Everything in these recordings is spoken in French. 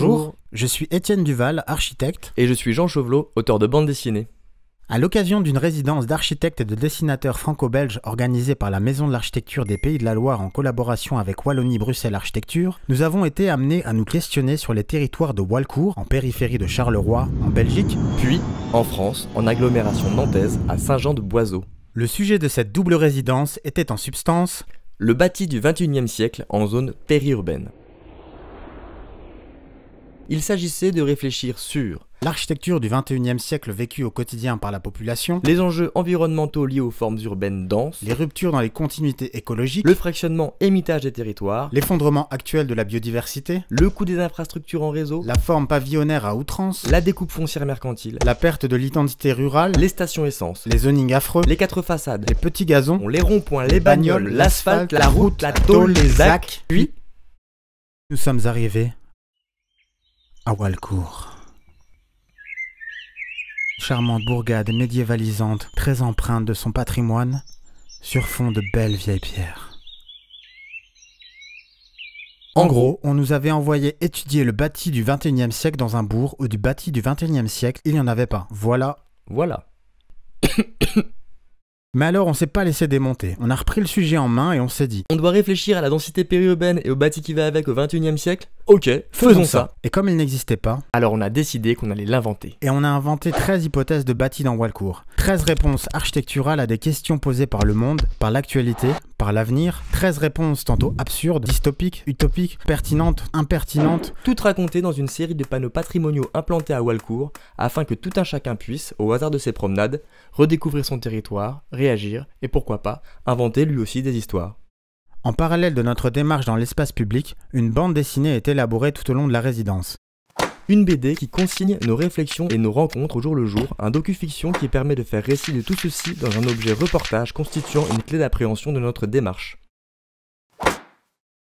Bonjour. je suis Étienne Duval, architecte. Et je suis Jean Chauvelot, auteur de bande dessinée. À l'occasion d'une résidence d'architectes et de dessinateurs franco-belges organisée par la Maison de l'architecture des Pays de la Loire en collaboration avec Wallonie-Bruxelles Architecture, nous avons été amenés à nous questionner sur les territoires de Walcourt, en périphérie de Charleroi, en Belgique, puis en France, en agglomération nantaise, à Saint-Jean-de-Boiseau. Le sujet de cette double résidence était en substance le bâti du XXIe siècle en zone périurbaine. Il s'agissait de réfléchir sur l'architecture du 21e siècle vécue au quotidien par la population, les enjeux environnementaux liés aux formes urbaines denses, les ruptures dans les continuités écologiques, le fractionnement et mitage des territoires, l'effondrement actuel de la biodiversité, le coût des infrastructures en réseau, la forme pavillonnaire à outrance, la découpe foncière mercantile, la perte de l'identité rurale, les stations essence, les zonings affreux, les quatre façades, les petits gazons, les ronds-points, les bagnoles, l'asphalte, la route, la tôle, les sacs puis nous sommes arrivés à Walcourt. Charmante bourgade médiévalisante, très empreinte de son patrimoine, sur fond de belles vieilles pierres. En gros, on nous avait envoyé étudier le bâti du 21 siècle dans un bourg ou du bâti du 21 siècle, il n'y en avait pas. Voilà. Voilà. Mais alors, on s'est pas laissé démonter. On a repris le sujet en main et on s'est dit On doit réfléchir à la densité périurbaine et au bâti qui va avec au 21 siècle Ok, faisons, ça. Et comme il n'existait pas, alors on a décidé qu'on allait l'inventer. Et on a inventé 13 hypothèses de bâtis dans Walcourt. 13 réponses architecturales à des questions posées par le monde, par l'actualité, par l'avenir. 13 réponses tantôt absurdes, dystopiques, utopiques, pertinentes, impertinentes. Toutes racontées dans une série de panneaux patrimoniaux implantés à Walcourt afin que tout un chacun puisse, au hasard de ses promenades, redécouvrir son territoire, réagir et pourquoi pas, inventer lui aussi des histoires. En parallèle de notre démarche dans l'espace public, une bande dessinée est élaborée tout au long de la résidence. Une BD qui consigne nos réflexions et nos rencontres au jour le jour, un docu-fiction qui permet de faire récit de tout ceci dans un objet reportage constituant une clé d'appréhension de notre démarche.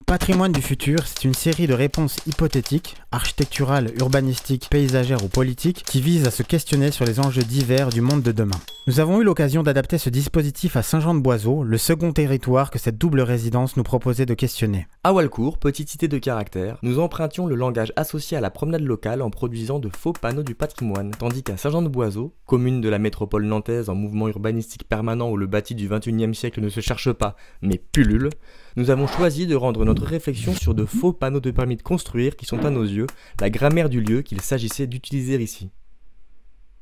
Patrimoine du futur, c'est une série de réponses hypothétiques, architecturales, urbanistiques, paysagères ou politiques, qui visent à se questionner sur les enjeux divers du monde de demain. Nous avons eu l'occasion d'adapter ce dispositif à Saint-Jean-de-Boiseau, le second territoire que cette double résidence nous proposait de questionner. À Walcourt, petite cité de caractère, nous empruntions le langage associé à la promenade locale en produisant de faux panneaux du patrimoine, tandis qu'à Saint-Jean-de-Boiseau, commune de la métropole nantaise en mouvement urbanistique permanent où le bâti du XXIe siècle ne se cherche pas, mais pullule, nous avons choisi de rendre notre réflexion sur de faux panneaux de permis de construire qui sont à nos yeux la grammaire du lieu qu'il s'agissait d'utiliser ici.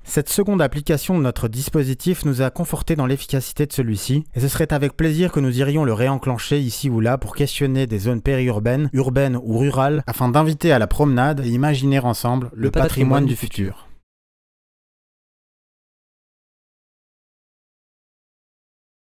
Cette seconde application de notre dispositif nous a conforté dans l'efficacité de celui-ci, et ce serait avec plaisir que nous irions le réenclencher ici ou là pour questionner des zones périurbaines, urbaines ou rurales, afin d'inviter à la promenade et imaginer ensemble le, patrimoine, du futur.